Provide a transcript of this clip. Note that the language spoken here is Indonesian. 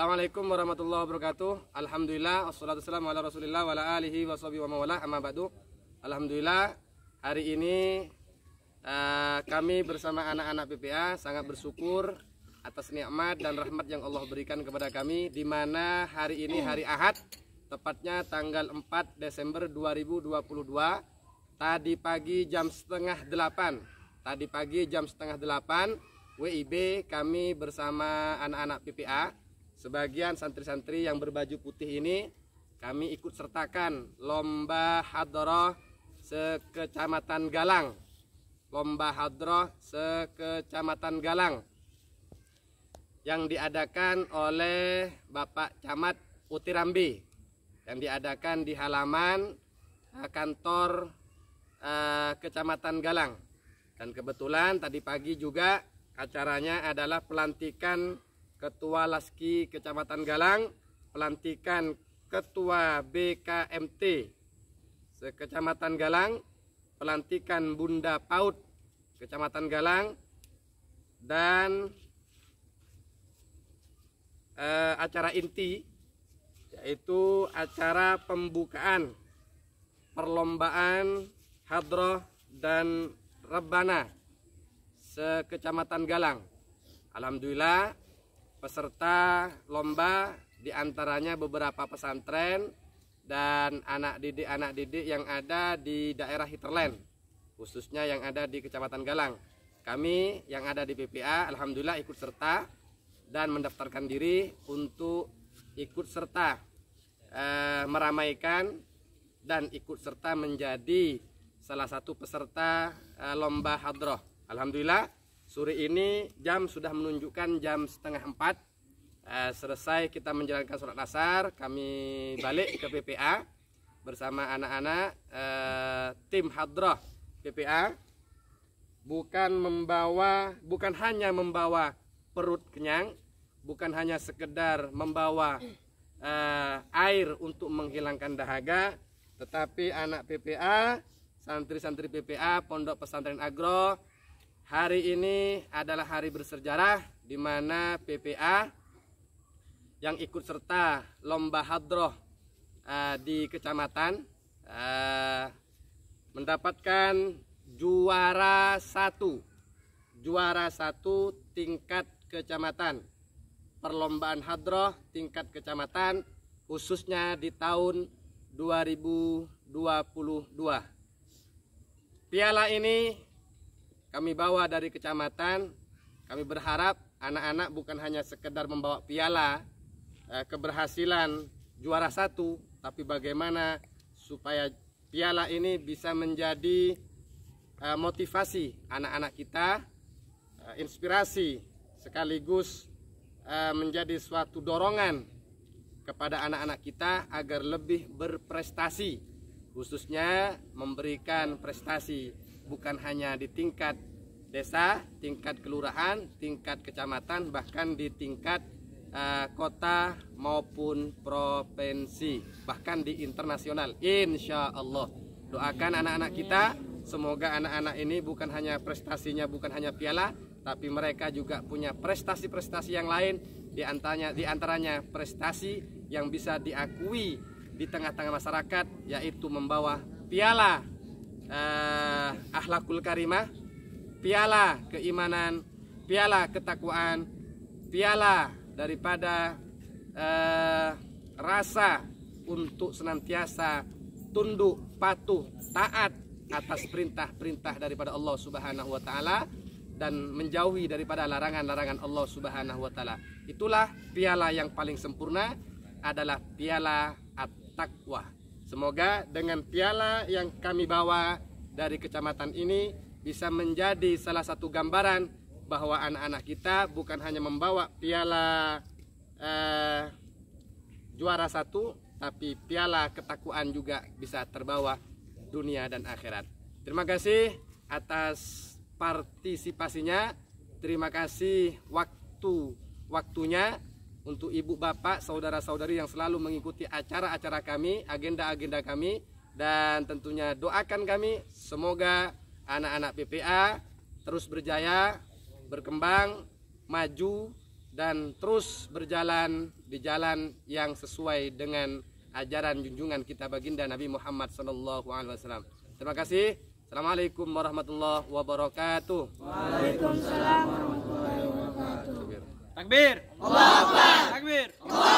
Assalamualaikum warahmatullahi wabarakatuh. Alhamdulillah wassalatu wassalamu ala Rasulillah wa ala alihi washabi wa mawala amma ba'du. Alhamdulillah hari ini uh, kami bersama anak-anak PPA sangat bersyukur atas nikmat dan rahmat yang Allah berikan kepada kami di mana hari ini hari Ahad tepatnya tanggal 4 Desember 2022 tadi pagi jam setengah delapan tadi pagi jam setengah delapan WIB kami bersama anak-anak PPA Sebagian santri-santri yang berbaju putih ini kami ikut sertakan lomba hadroh sekecamatan Galang. Lomba hadroh sekecamatan Galang yang diadakan oleh Bapak Camat Utirambi yang diadakan di halaman eh, kantor eh, Kecamatan Galang. Dan kebetulan tadi pagi juga acaranya adalah pelantikan Ketua Laski Kecamatan Galang, pelantikan Ketua BKMT Sekecamatan Galang, pelantikan Bunda Paut Kecamatan Galang dan eh, acara inti yaitu acara pembukaan perlombaan hadroh dan rebana sekecamatan Galang. Alhamdulillah peserta lomba diantaranya beberapa pesantren dan anak didik-anak didik yang ada di daerah Hitlerland, khususnya yang ada di Kecamatan Galang kami yang ada di PPA Alhamdulillah ikut serta dan mendaftarkan diri untuk ikut serta eh, meramaikan dan ikut serta menjadi salah satu peserta eh, lomba hadroh Alhamdulillah sore ini jam sudah menunjukkan jam setengah empat uh, selesai kita menjalankan sholat asar kami balik ke PPA bersama anak-anak uh, tim Hadroh PPA bukan membawa bukan hanya membawa perut kenyang bukan hanya sekedar membawa uh, air untuk menghilangkan dahaga tetapi anak PPA santri-santri PPA Pondok Pesantren Agro Hari ini adalah hari bersejarah di mana PPA yang ikut serta lomba hadroh uh, di kecamatan uh, mendapatkan juara satu, juara satu tingkat kecamatan perlombaan hadroh tingkat kecamatan khususnya di tahun 2022. Piala ini kami bawa dari kecamatan. Kami berharap anak-anak bukan hanya sekedar membawa piala, eh, keberhasilan juara satu, tapi bagaimana supaya piala ini bisa menjadi eh, motivasi anak-anak kita, eh, inspirasi sekaligus eh, menjadi suatu dorongan kepada anak-anak kita agar lebih berprestasi, khususnya memberikan prestasi bukan hanya di tingkat desa, tingkat kelurahan, tingkat kecamatan, bahkan di tingkat uh, kota maupun provinsi, bahkan di internasional. Insya Allah, doakan anak-anak kita. Semoga anak-anak ini bukan hanya prestasinya, bukan hanya piala, tapi mereka juga punya prestasi-prestasi yang lain, di antaranya, di antaranya prestasi yang bisa diakui di tengah-tengah masyarakat, yaitu membawa piala uh, ahlakul karimah, piala keimanan, piala ketakwaan, piala daripada uh, rasa untuk senantiasa tunduk, patuh, taat atas perintah-perintah daripada Allah Subhanahu wa taala dan menjauhi daripada larangan-larangan Allah Subhanahu wa taala. Itulah piala yang paling sempurna adalah piala at-taqwa. Semoga dengan piala yang kami bawa dari kecamatan ini bisa menjadi salah satu gambaran bahwa anak-anak kita bukan hanya membawa piala eh, juara satu, tapi piala ketakuan juga bisa terbawa dunia dan akhirat. Terima kasih atas partisipasinya. Terima kasih waktu waktunya untuk ibu bapak, saudara-saudari yang selalu mengikuti acara-acara kami, agenda-agenda kami dan tentunya doakan kami semoga anak-anak PPA terus berjaya, berkembang, maju dan terus berjalan di jalan yang sesuai dengan ajaran junjungan kita baginda Nabi Muhammad SAW. Terima kasih. Assalamualaikum warahmatullahi wabarakatuh. Waalaikumsalam warahmatullahi wabarakatuh. Takbir. Allah Akbar. Takbir. Allah.